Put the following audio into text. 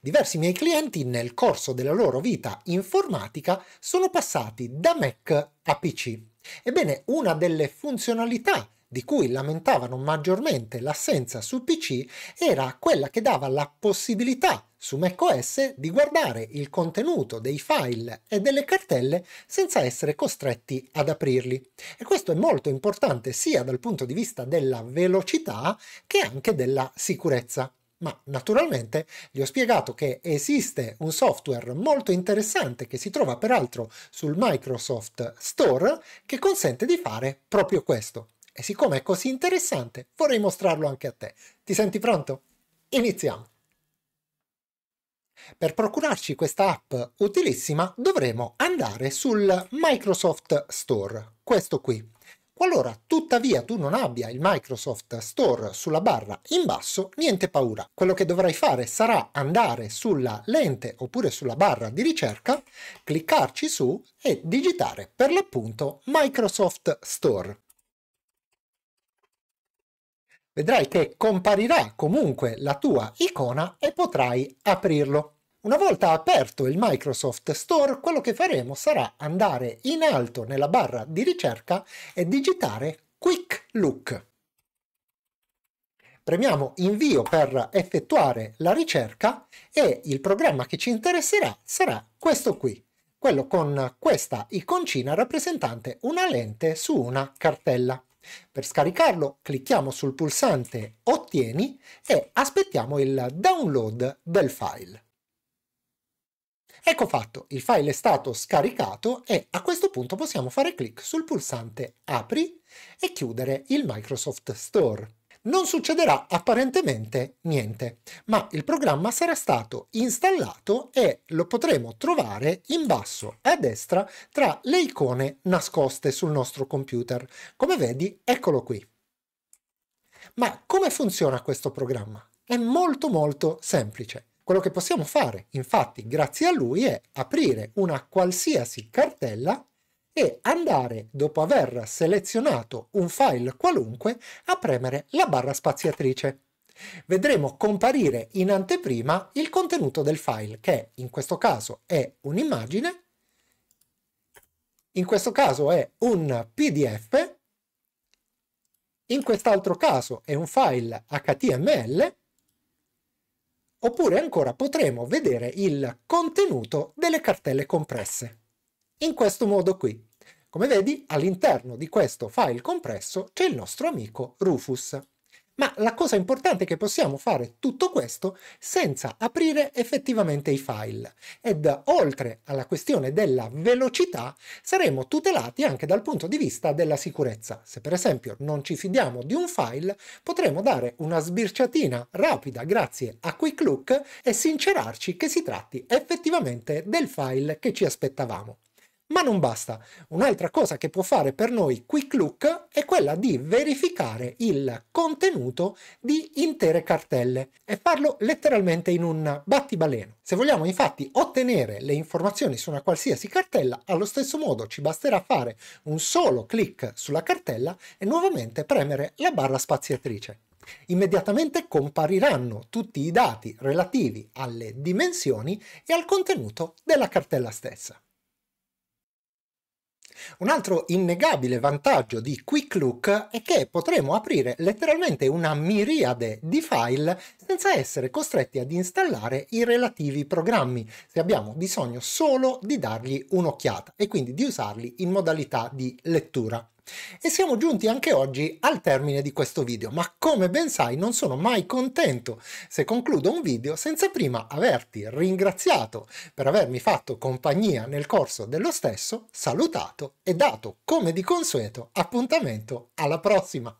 Diversi miei clienti nel corso della loro vita informatica sono passati da Mac a PC. Ebbene, una delle funzionalità di cui lamentavano maggiormente l'assenza su PC era quella che dava la possibilità su macOS di guardare il contenuto dei file e delle cartelle senza essere costretti ad aprirli. E questo è molto importante sia dal punto di vista della velocità che anche della sicurezza. Ma naturalmente gli ho spiegato che esiste un software molto interessante che si trova peraltro sul Microsoft Store che consente di fare proprio questo. E siccome è così interessante, vorrei mostrarlo anche a te. Ti senti pronto? Iniziamo! Per procurarci questa app utilissima dovremo andare sul Microsoft Store, questo qui. Qualora tuttavia tu non abbia il Microsoft Store sulla barra in basso, niente paura. Quello che dovrai fare sarà andare sulla lente oppure sulla barra di ricerca, cliccarci su e digitare per l'appunto Microsoft Store vedrai che comparirà comunque la tua icona e potrai aprirlo. Una volta aperto il Microsoft Store, quello che faremo sarà andare in alto nella barra di ricerca e digitare Quick Look. Premiamo invio per effettuare la ricerca e il programma che ci interesserà sarà questo qui, quello con questa iconcina rappresentante una lente su una cartella. Per scaricarlo clicchiamo sul pulsante Ottieni e aspettiamo il download del file. Ecco fatto, il file è stato scaricato e a questo punto possiamo fare clic sul pulsante apri e chiudere il Microsoft Store. Non succederà apparentemente niente, ma il programma sarà stato installato e lo potremo trovare in basso a destra tra le icone nascoste sul nostro computer. Come vedi, eccolo qui. Ma come funziona questo programma? È molto molto semplice. Quello che possiamo fare, infatti, grazie a lui, è aprire una qualsiasi cartella e andare, dopo aver selezionato un file qualunque, a premere la barra spaziatrice. Vedremo comparire in anteprima il contenuto del file, che in questo caso è un'immagine, in questo caso è un PDF, in quest'altro caso è un file HTML oppure ancora potremo vedere il contenuto delle cartelle compresse. In questo modo qui. Come vedi, all'interno di questo file compresso c'è il nostro amico Rufus. Ma la cosa importante è che possiamo fare tutto questo senza aprire effettivamente i file. Ed oltre alla questione della velocità, saremo tutelati anche dal punto di vista della sicurezza. Se per esempio non ci fidiamo di un file, potremo dare una sbirciatina rapida grazie a Quick Look e sincerarci che si tratti effettivamente del file che ci aspettavamo. Ma non basta. Un'altra cosa che può fare per noi Quick Look è quella di verificare il contenuto di intere cartelle e farlo letteralmente in un battibaleno. Se vogliamo infatti ottenere le informazioni su una qualsiasi cartella, allo stesso modo ci basterà fare un solo clic sulla cartella e nuovamente premere la barra spaziatrice. Immediatamente compariranno tutti i dati relativi alle dimensioni e al contenuto della cartella stessa. Un altro innegabile vantaggio di Quick Look è che potremo aprire letteralmente una miriade di file senza essere costretti ad installare i relativi programmi, se abbiamo bisogno solo di dargli un'occhiata e quindi di usarli in modalità di lettura. E siamo giunti anche oggi al termine di questo video, ma come ben sai non sono mai contento se concludo un video senza prima averti ringraziato per avermi fatto compagnia nel corso dello stesso, salutato e dato come di consueto appuntamento alla prossima!